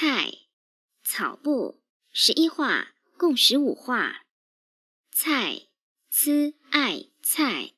菜，草部，十一画，共十五画。菜，c i 菜。